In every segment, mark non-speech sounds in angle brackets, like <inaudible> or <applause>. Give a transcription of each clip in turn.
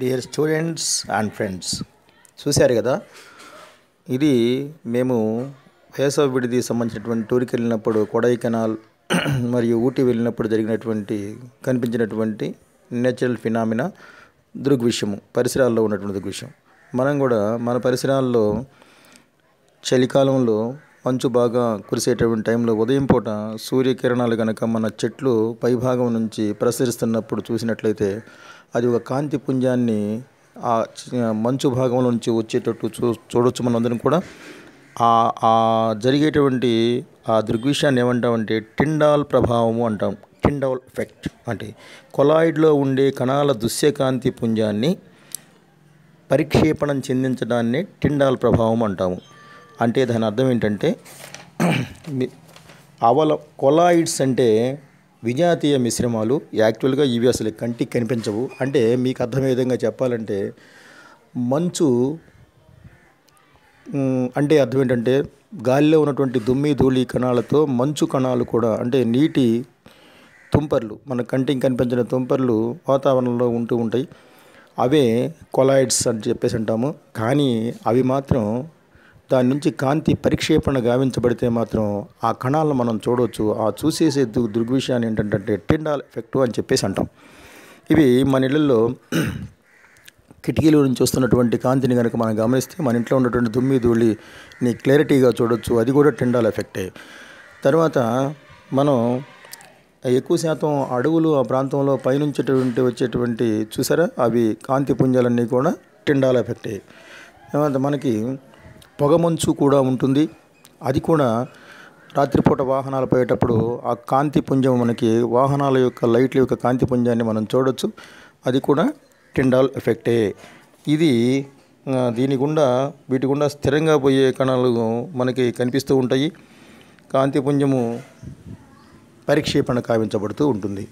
dear students and friends చూశారు కదా ఇది మేము వేసవ విడిది సంబంధించినటువంటి టూర్కి వెళ్ళినప్పుడు కొడైకెనాల్ <clears throat> మరియు ఊటీ వెళ్ళినప్పుడు జరిగినటువంటి కనిపించినటువంటి నేచురల్ ఫినామినా దృగ్విషయము పరిసరాల్లో ఉన్నటువంటి దృగ్విషయం మనం కూడా మన పరిసరాల్లో చలికాలంలో మంచు బాగా కురిసేటటువంటి టైంలో ఉదయం పూట సూర్యకిరణాలు కనుక మన చెట్లు పైభాగం నుంచి ప్రసరిస్తున్నప్పుడు చూసినట్లయితే అది ఒక కాంతి పుంజాన్ని ఆ మంచు భాగం నుంచి వచ్చేటట్టు చూ చూడొచ్చు మనందరం కూడా ఆ జరిగేటువంటి ఆ దృగ్విషయాన్ని ఏమంటామంటే టిండాల్ ప్రభావము అంటాం టిండాల్ ఎఫెక్ట్ అంటే కొలాయిడ్లో ఉండే కణాల దృశ్యకాంతి పుంజాన్ని పరిక్షేపణం చెందించడాన్ని టిండాల్ ప్రభావం అంటాము అంటే దాని అర్థం ఏంటంటే అవల కొలాయిడ్స్ అంటే విజాతీయ మిశ్రమాలు యాక్చువల్గా ఇవి అసలు కంటికి కనిపించవు అంటే మీకు అర్థమయ్యే విధంగా చెప్పాలంటే మంచు అంటే అర్థం ఏంటంటే గాలిలో ఉన్నటువంటి దుమ్మి ధూళి కణాలతో మంచు కణాలు కూడా అంటే నీటి తుంపర్లు మన కంటికి కనిపించిన తుంపర్లు వాతావరణంలో ఉంటూ ఉంటాయి అవే కొలాయిడ్స్ అని చెప్పేసి అంటాము కానీ అవి మాత్రం దాని నుంచి కాంతి పరిక్షేపణ గావించబడితే మాత్రం ఆ కణాలను మనం చూడవచ్చు ఆ చూసేసే దృగ్విషయాన్ని ఏంటంటే టెండాల్ ఎఫెక్ట్ అని చెప్పేసి అంటాం ఇవి మన ఇళ్ళల్లో <clears throat> కిటికీల నుంచి వస్తున్నటువంటి కాంతిని కనుక మనం గమనిస్తే మన ఇంట్లో ఉన్నటువంటి దుమ్మి ధూళిని క్లారిటీగా చూడొచ్చు అది కూడా టెండాల్ ఎఫెక్టే తర్వాత మనం ఎక్కువ శాతం అడవులు ఆ ప్రాంతంలో పైనుంచేటువంటి వచ్చేటువంటి చూసారా అవి కాంతి పుంజాలన్నీ కూడా టిండాల ఎఫెక్టే తర్వాత మనకి పొగమంచు కూడా ఉంటుంది అది కూడా రాత్రిపూట వాహనాలు పోయేటప్పుడు ఆ కాంతి పుంజం మనకి వాహనాల యొక్క లైట్ల యొక్క కాంతి పుంజాన్ని మనం చూడొచ్చు అది కూడా టిండాల్ ఎఫెక్టే ఇది దీని గుండా వీటి గుండా స్థిరంగా పోయే కణాలు మనకి కనిపిస్తూ ఉంటాయి కాంతి పుంజము పరిక్షేపణ కావించబడుతూ ఉంటుంది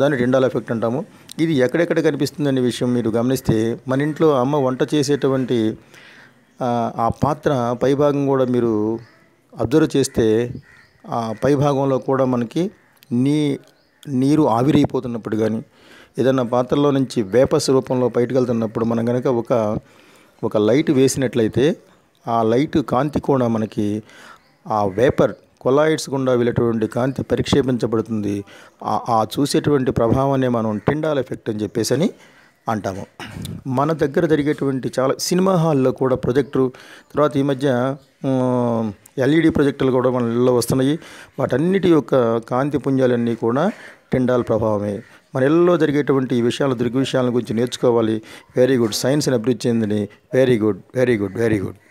దాన్ని టిండాల్ ఎఫెక్ట్ అంటాము ఇది ఎక్కడెక్కడ కనిపిస్తుంది అనే విషయం మీరు గమనిస్తే మన ఇంట్లో అమ్మ వంట చేసేటువంటి ఆ పాత్ర పైభాగం కూడా మీరు అబ్జర్వ్ చేస్తే ఆ పైభాగంలో కూడా మనకి నీ నీరు ఆవిరైపోతున్నప్పుడు కానీ ఏదైనా పాత్రలో నుంచి వేపస్ రూపంలో బయటకు వెళ్తున్నప్పుడు మనం కనుక ఒక ఒక లైట్ వేసినట్లయితే ఆ లైట్ కాంతి కూడా మనకి ఆ వేపర్ కొలాయిడ్స్ గుండా వెళ్ళేటువంటి కాంతి పరిక్షేపించబడుతుంది ఆ చూసేటువంటి ప్రభావాన్ని మనం టిండాల్ ఎఫెక్ట్ అని చెప్పేసి అని అంటాము మన దగ్గర జరిగేటువంటి చాలా సినిమా హాల్లో కూడా ప్రొజెక్టర్ తర్వాత ఈ మధ్య ఎల్ఈడి ప్రొజెక్టులు కూడా మనలో వస్తున్నాయి వాటన్నిటి యొక్క కాంతి పుంజాలన్నీ కూడా టెండాల్ ప్రభావమే మన ఇళ్ళలో జరిగేటువంటి ఈ విషయాల దృగ్విషయాల గురించి నేర్చుకోవాలి వెరీ గుడ్ సైన్స్ని అభివృద్ధి చెందిని very good very good very good